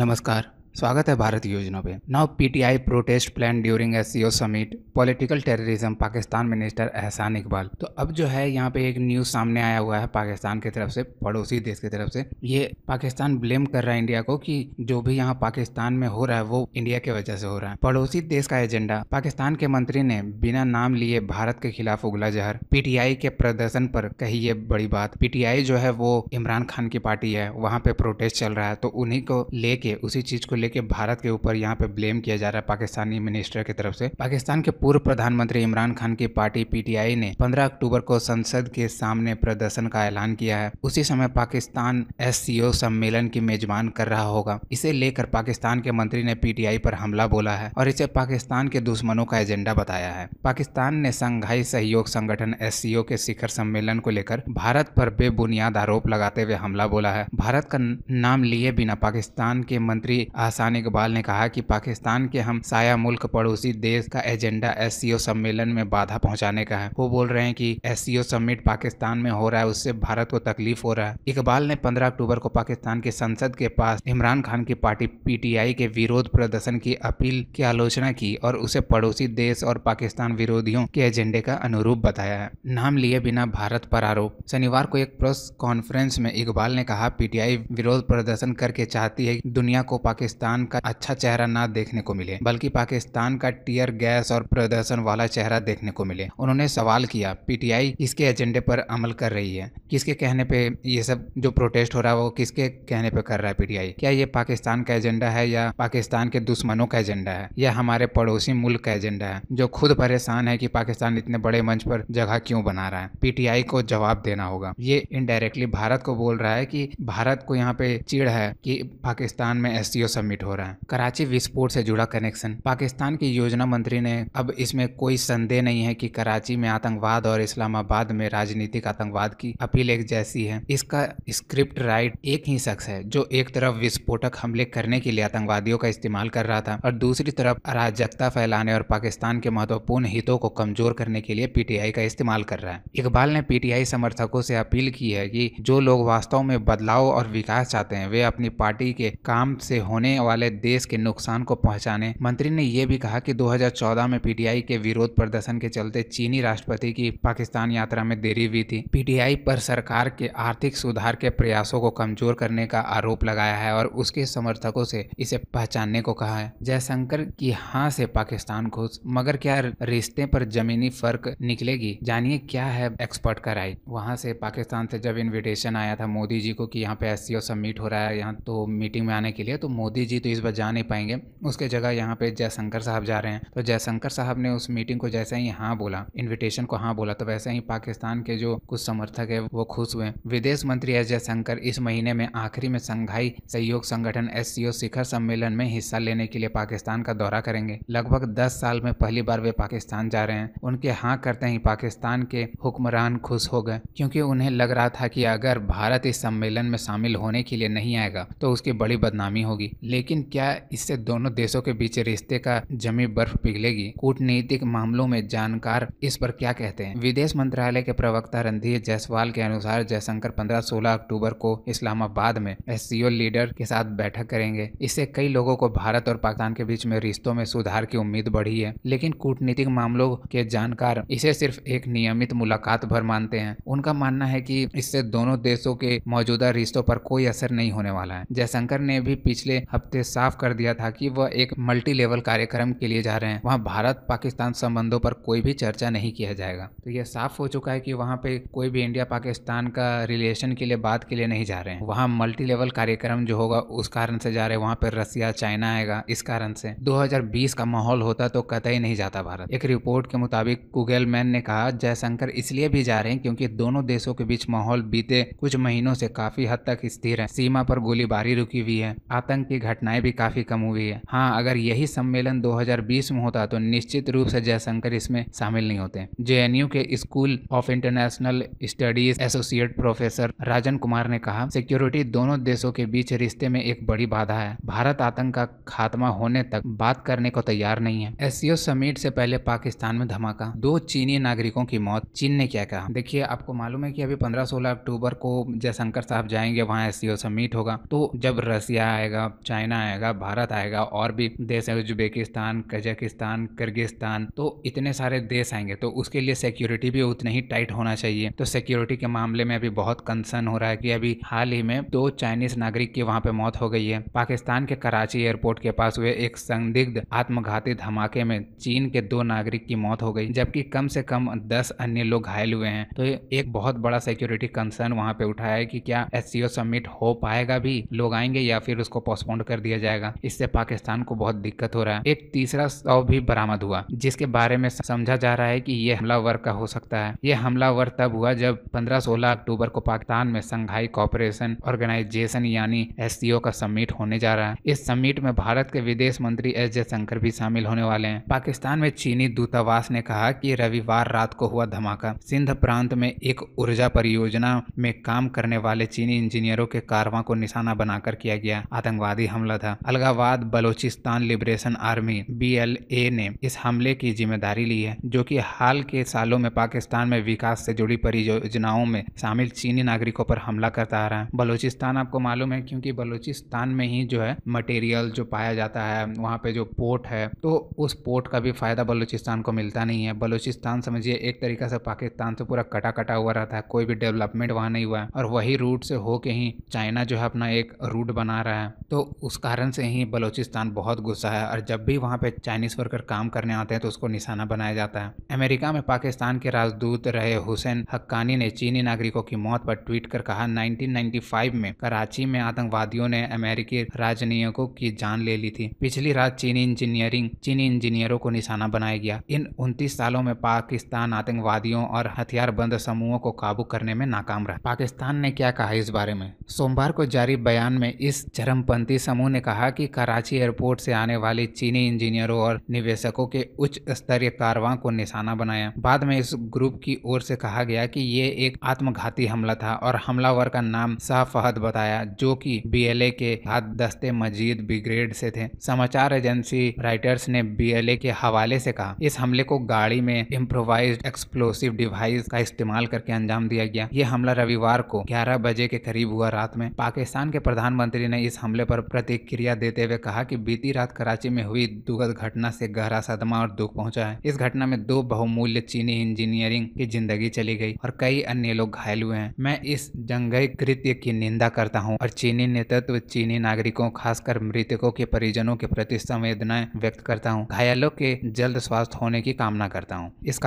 नमस्कार स्वागत है भारत योजना पे now PTI protest plan during S summit political terrorism Pakistan minister Ehsan Iqbal तो अब जो है यहाँ पे एक न्यूज़ सामने आया हुआ है पाकिस्तान की तरफ से पड़ोसी देश की तरफ से ये पाकिस्तान ब्लेम कर रहा है इंडिया को कि जो भी यहाँ पाकिस्तान में हो रहा है वो इंडिया की वजह से हो रहा है पड़ोसी देश का एजेंडा पाकिस्तान के मंत्री ने बिना नाम लिए भारत के खिलाफ उगला जहर पीटीआई के प्रदर्शन पर कही ये बड़ी बात पीटीआई जो है वो इमरान खान की पार्टी है वहाँ पे प्रोटेस्ट चल रहा है तो उन्हीं को लेके उसी चीज को ले लेके भारत के ऊपर यहाँ पे ब्लेम किया जा रहा है पाकिस्तानी मिनिस्टर की तरफ से पाकिस्तान के पूर्व प्रधानमंत्री इमरान खान की पार्टी पीटीआई ने 15 अक्टूबर को संसद के सामने प्रदर्शन का ऐलान किया है उसी समय पाकिस्तान एस सम्मेलन की मेजबान कर रहा होगा इसे लेकर पाकिस्तान के मंत्री ने पीटीआई पर हमला बोला है और इसे पाकिस्तान के दुश्मनों का एजेंडा बताया है पाकिस्तान ने संघाई सहयोग संगठन एस के शिखर सम्मेलन को लेकर भारत पर बेबुनियाद आरोप लगाते हुए हमला बोला है भारत का नाम लिए बिना पाकिस्तान के मंत्री हसान इकबाल ने कहा कि पाकिस्तान के हम साया मुल्क पड़ोसी देश का एजेंडा एस सम्मेलन में बाधा पहुंचाने का है वो बोल रहे हैं कि एस समिट पाकिस्तान में हो रहा है उससे भारत को तकलीफ हो रहा है इकबाल ने पंद्रह अक्टूबर को पाकिस्तान के संसद के पास इमरान खान की पार्टी पीटीआई के विरोध प्रदर्शन की अपील की आलोचना की और उसे पड़ोसी देश और पाकिस्तान विरोधियों के एजेंडे का अनुरूप बताया है नाम लिए बिना भारत पर आरोप शनिवार को एक प्रेस कॉन्फ्रेंस में इकबाल ने कहा पीटीआई विरोध प्रदर्शन करके चाहती है दुनिया को पाकिस्तान पाकिस्तान का अच्छा चेहरा ना देखने को मिले बल्कि पाकिस्तान का टीयर गैस और प्रदर्शन वाला चेहरा देखने को मिले उन्होंने सवाल किया पीटीआई किसके एजेंडे पर अमल कर रही है किसके कहने पे ये सब जो प्रोटेस्ट हो रहा है वो किसके कहने पे कर रहा है पीटीआई क्या ये पाकिस्तान का एजेंडा है या पाकिस्तान के दुश्मनों का एजेंडा है या हमारे पड़ोसी मुल्क का एजेंडा है जो खुद परेशान है की पाकिस्तान इतने बड़े मंच पर जगह क्यों बना रहा है पीटीआई को जवाब देना होगा ये इनडायरेक्टली भारत को बोल रहा है की भारत को यहाँ पे चिड़ है की पाकिस्तान में एस सबमिट हो रहा है कराची विस्फोट से जुड़ा कनेक्शन पाकिस्तान की योजना मंत्री ने अब इसमें कोई संदेह नहीं है कि कराची में आतंकवाद और इस्लामाबाद में राजनीतिक आतंकवाद की अपील एक जैसी है इसका स्क्रिप्ट राइट एक ही शख्स है जो एक तरफ विस्फोटक हमले करने के लिए आतंकवादियों का इस्तेमाल कर रहा था और दूसरी तरफ अराजकता फैलाने और पाकिस्तान के महत्वपूर्ण हितों को कमजोर करने के लिए पीटीआई का इस्तेमाल कर रहा है इकबाल ने पीटीआई समर्थकों से अपील की है कि जो लोग वास्तव में बदलाव और विकास चाहते हैं वे अपनी पार्टी के काम से होने वाले देश के नुकसान को पहुंचाने मंत्री ने यह भी कहा कि 2014 में पीटीआई के विरोध प्रदर्शन के चलते चीनी राष्ट्रपति की पाकिस्तान यात्रा में देरी हुई थी पीटीआई पर सरकार के आर्थिक सुधार के प्रयासों को कमजोर करने का आरोप लगाया है और उसके समर्थकों से इसे पहचानने को कहा है जयशंकर की हाँ से पाकिस्तान खुश मगर क्या रिश्ते पर जमीनी फर्क निकलेगी जानिए क्या है एक्सपर्ट का राय वहाँ से पाकिस्तान से जब इन्विटेशन आया था मोदी जी को कि यहाँ पे एस समिट हो रहा है यहाँ तो मीटिंग में आने के लिए तो मोदी जी तो इस बार जा नहीं पाएंगे उसके जगह यहाँ पे जयशंकर साहब जा रहे हैं तो जयशंकर साहब ने उस मीटिंग को जैसे ही हाँ बोला इन्विटेशन को हाँ बोला तो वैसे ही पाकिस्तान के जो कुछ समर्थक है वो खुश हुए विदेश मंत्री एस जयशंकर इस महीने में आखिरी में संघाई सहयोग संगठन एस शिखर सम्मेलन में हिस्सा लेने के लिए पाकिस्तान का दौरा करेंगे लगभग दस साल में पहली बार वे पाकिस्तान जा रहे हैं उनके हाँ करते ही पाकिस्तान के हुक्मरान खुश हो गए क्योंकि उन्हें लग रहा था कि अगर भारत इस सम्मेलन में शामिल होने के लिए नहीं आएगा तो उसकी बड़ी बदनामी होगी लेकिन क्या इससे दोनों देशों के बीच रिश्ते का जमी बर्फ पिघलेगी कूटनीतिक मामलों में जानकार इस पर क्या कहते हैं विदेश मंत्रालय के प्रवक्ता रणधीर जायसवाल के अनुसार जयशंकर पंद्रह सोलह अक्टूबर को इस्लामाबाद में एस लीडर के साथ बैठक करेंगे इससे कई लोगों को भारत और पाकिस्तान के बीच में रिश्तों में सुधार की उम्मीद बढ़ी है लेकिन कूटनीतिक मामलों के जानकार इसे सिर्फ एक नियमित मुलाकात भर मानते हैं उनका मानना है कि इससे दोनों देशों के मौजूदा रिश्तों पर कोई असर नहीं होने वाला है जयशंकर ने भी पिछले हफ्ते हफ्ते साफ कर दिया था कि वह एक मल्टी लेवल कार्यक्रम के लिए जा रहे हैं वहाँ भारत पाकिस्तान संबंधों पर कोई भी चर्चा नहीं किया जाएगा तो यह साफ हो चुका है कि वहाँ पे कोई भी इंडिया पाकिस्तान का रिलेशन के लिए बात के लिए नहीं जा रहे हैं वहाँ मल्टी लेवल कार्यक्रम जो होगा उस कारण से जा रहे हैं वहाँ पे रसिया चाइना आएगा इस कारण से दो का माहौल होता तो कतई नहीं जाता भारत एक रिपोर्ट के मुताबिक मैन ने कहा जयशंकर इसलिए भी जा रहे हैं क्योंकि दोनों देशों के बीच माहौल बीते कुछ महीनों से काफी हद तक स्थिर है सीमा पर गोलीबारी रुकी हुई है आतंक की घटनाएं भी काफी कम हुई है हाँ अगर यही सम्मेलन 2020 में होता तो निश्चित रूप से जयशंकर इसमें शामिल नहीं होते जेएनयू के school of international studies associate professor Rajan Kumar ने कहा सिक्योरिटी दोनों देशों के बीच रिश्ते में एक बड़ी बाधा है भारत आतंक का खात्मा होने तक बात करने को तैयार नहीं है एस समिट से पहले पाकिस्तान में धमाका दो चीनी नागरिकों की मौत चीन ने क्या कहा देखिए आपको मालूम है कि अभी 15-16 अक्टूबर को जयशंकर साहब जाएंगे वहाँ एस समिट होगा तो जब रसिया आएगा चाइना चाइना आएगा भारत आएगा और भी देश है उज्बेकिस्तान कजाकिस्तान किर्गिस्तान तो इतने सारे देश आएंगे तो उसके लिए सिक्योरिटी भी उतना ही टाइट होना चाहिए तो सिक्योरिटी के मामले में अभी बहुत कंसर्न हो रहा है कि अभी हाल ही में दो चाइनीज नागरिक की वहाँ पे मौत हो गई है पाकिस्तान के कराची एयरपोर्ट के पास हुए एक संदिग्ध आत्मघाती धमाके में चीन के दो नागरिक की मौत हो गई जबकि कम से कम दस अन्य लोग घायल हुए हैं तो एक बहुत बड़ा सिक्योरिटी कंसर्न वहाँ पे उठाया है कि क्या एस समिट हो पाएगा भी लोग आएंगे या फिर उसको पोस्टपोन कर दिया जाएगा इससे पाकिस्तान को बहुत दिक्कत हो रहा है एक तीसरा शव भी बरामद हुआ जिसके बारे में समझा जा रहा है कि यह हमलावर का हो सकता है यह हमलावर तब हुआ जब 15-16 अक्टूबर को पाकिस्तान में संघाई कॉपरेशन ऑर्गेनाइजेशन यानी एस का समिट होने जा रहा है इस समिट में भारत के विदेश मंत्री एस जयशंकर भी शामिल होने वाले हैं पाकिस्तान में चीनी दूतावास ने कहा कि रविवार रात को हुआ धमाका सिंध प्रांत में एक ऊर्जा परियोजना में काम करने वाले चीनी इंजीनियरों के कारवां को निशाना बनाकर किया गया आतंकवादी हमला था अलगावाद बलोचिस्तान लिबरेशन आर्मी बी ने इस हमले की जिम्मेदारी ली है जो कि हाल के सालों में पाकिस्तान में विकास से जुड़ी परियोजनाओं में शामिल चीनी नागरिकों पर हमला करता आ रहा है बलोचिस्तान आपको मालूम है क्योंकि बलोचिस्तान में ही जो है मटेरियल जो पाया जाता है वहाँ पे जो पोर्ट है तो उस पोर्ट का भी फायदा बलोचिस्तान को मिलता नहीं है बलोचिस्तान समझिए एक तरीका से पाकिस्तान से तो पूरा कटा कटा हुआ रहता है कोई भी डेवलपमेंट वहाँ नहीं हुआ है और वही रूट से होके ही चाइना जो है अपना एक रूट बना रहा है तो उस कारण से ही बलूचिस्तान बहुत गुस्सा है और जब भी वहाँ पे चाइनीज़ वर्कर काम करने आते हैं तो उसको निशाना बनाया जाता है अमेरिका में पाकिस्तान के राजदूत रहे हुसैन हक्कानी ने चीनी नागरिकों की मौत पर ट्वीट कर कहा 1995 में कराची में आतंकवादियों ने अमेरिकी राजनयिकों की जान ले ली थी पिछली रात चीनी इंजीनियरिंग चीनी इंजीनियरों को निशाना बनाया गया इन उनतीस सालों में पाकिस्तान आतंकवादियों और हथियारबंद समूहों को काबू करने में नाकाम रहा पाकिस्तान ने क्या कहा इस बारे में सोमवार को जारी बयान में इस चरमपंथी समूह ने कहा कि कराची एयरपोर्ट से आने वाले चीनी इंजीनियरों और निवेशकों के उच्च स्तरीय कारवा को निशाना बनाया बाद में इस ग्रुप की ओर से कहा गया कि ये एक आत्मघाती हमला था और हमलावर का नाम शाह फहद बताया जो कि बीएलए के हाथ दस्ते मजीद ब्रिगेड से थे समाचार एजेंसी राइटर्स ने बीएलए के हवाले से कहा इस हमले को गाड़ी में इम्प्रोवाइज एक्सप्लोसिव डिवाइस का इस्तेमाल करके अंजाम दिया गया ये हमला रविवार को ग्यारह बजे के करीब हुआ रात में पाकिस्तान के प्रधानमंत्री ने इस हमले पर प्रतिक्रिया देते हुए कहा कि बीती रात कराची में हुई दुखद घटना से गहरा सदमा और दुख पहुंचा है इस घटना में दो बहुमूल्य चीनी इंजीनियरिंग की जिंदगी चली गई और कई अन्य लोग घायल हुए हैं मैं इस जंगई कृत्य की निंदा करता हूँ और चीनी नेतृत्व चीनी नागरिकों खासकर मृतकों के परिजनों के प्रति संवेदनाएं व्यक्त करता हूँ घायलों के जल्द स्वास्थ्य होने की कामना करता हूँ इस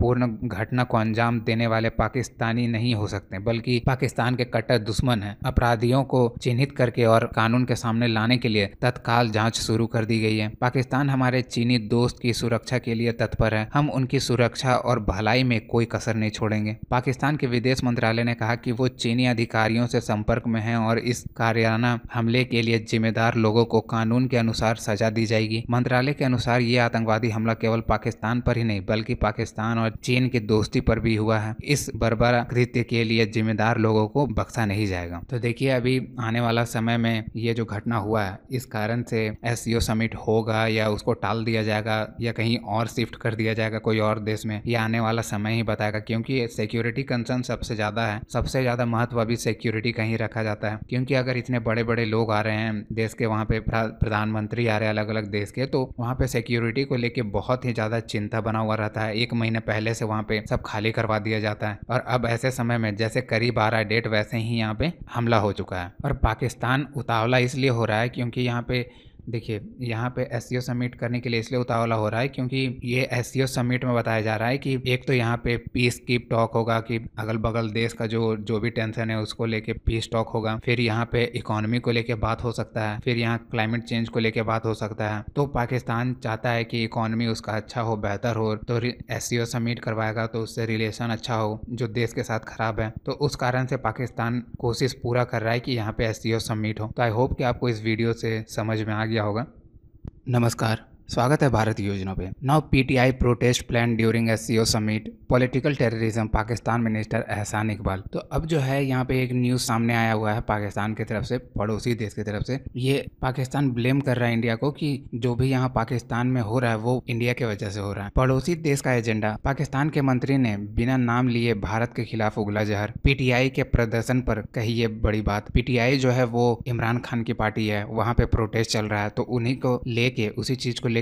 पूर्ण घटना को अंजाम देने वाले पाकिस्तानी नहीं हो सकते बल्कि पाकिस्तान के कट्टर दुश्मन है अपराधियों को चिन्हित करके और कानून के सामने सामने लाने के लिए तत्काल जांच शुरू कर दी गई है पाकिस्तान हमारे चीनी दोस्त की सुरक्षा के लिए तत्पर है हम उनकी सुरक्षा और भलाई में कोई कसर नहीं छोड़ेंगे पाकिस्तान के विदेश मंत्रालय ने कहा कि वो चीनी अधिकारियों से संपर्क में है और इस कार्याना हमले के लिए जिम्मेदार लोगों को कानून के अनुसार सजा दी जाएगी मंत्रालय के अनुसार ये आतंकवादी हमला केवल पाकिस्तान पर ही नहीं बल्कि पाकिस्तान और चीन की दोस्ती पर भी हुआ है इस बर्बर कृत्य के लिए जिम्मेदार लोगों को बख्शा नहीं जाएगा तो देखिए अभी आने वाला समय में ये जो घटना घटना हुआ इस कारण से एस समिट e होगा या उसको टाल दिया जाएगा या कहीं और शिफ्ट कर दिया जाएगा कोई और देश में या आने वाला समय ही बताएगा क्योंकि सिक्योरिटी कंसर्न सबसे ज़्यादा है सबसे ज़्यादा महत्व अभी सिक्योरिटी का ही रखा जाता है क्योंकि अगर इतने बड़े बड़े लोग आ रहे हैं देश के वहाँ पे प्रधानमंत्री आ रहे हैं अलग अलग देश के तो वहाँ पे सिक्योरिटी को लेके बहुत ही ज़्यादा चिंता बना हुआ रहता है एक महीने पहले से वहाँ पे सब खाली करवा दिया जाता है और अब ऐसे समय में जैसे करीब आ रहा है डेट वैसे ही यहाँ पे हमला हो चुका है और पाकिस्तान उतावला इसलिए हो रहा है क्योंकि यहाँ पे देखिए यहाँ पे एस सी ओ सबमिट करने के लिए इसलिए उतावला हो रहा है क्योंकि ये एस सी ओ सबमिट में बताया जा रहा है कि एक तो यहाँ पे पीस कीप टॉक होगा कि अगल बगल देश का जो जो भी टेंशन है उसको लेके पीस टॉक होगा फिर यहाँ पे इकोनॉमी को लेके बात हो सकता है फिर यहाँ क्लाइमेट चेंज को लेके बात हो सकता है तो पाकिस्तान चाहता है कि इकोनॉमी उसका अच्छा हो बेहतर हो तो एस सी ओ सबमिट करवाएगा तो उससे रिलेशन अच्छा हो जो देश के साथ खराब है तो उस कारण से पाकिस्तान कोशिश पूरा कर रहा है कि यहाँ पे एस सी ओ सबमिट हो तो आई होप कि आपको इस वीडियो से समझ में आ गया दिया होगा नमस्कार स्वागत है भारत योजना पे now PTI protest plan during S summit political terrorism Pakistan minister Ehsan Iqbal तो अब जो है यहाँ पे एक न्यूज सामने आया हुआ है पाकिस्तान की तरफ से पड़ोसी देश की तरफ से ये पाकिस्तान ब्लेम कर रहा है इंडिया को कि जो भी यहाँ पाकिस्तान में हो रहा है वो इंडिया की वजह से हो रहा है पड़ोसी देश का एजेंडा पाकिस्तान के मंत्री ने बिना नाम लिए भारत के खिलाफ उगला जहर पीटीआई के प्रदर्शन पर कही ये बड़ी बात पीटीआई जो है वो इमरान खान की पार्टी है वहाँ पे प्रोटेस्ट चल रहा है तो उन्हीं को लेके उसी चीज को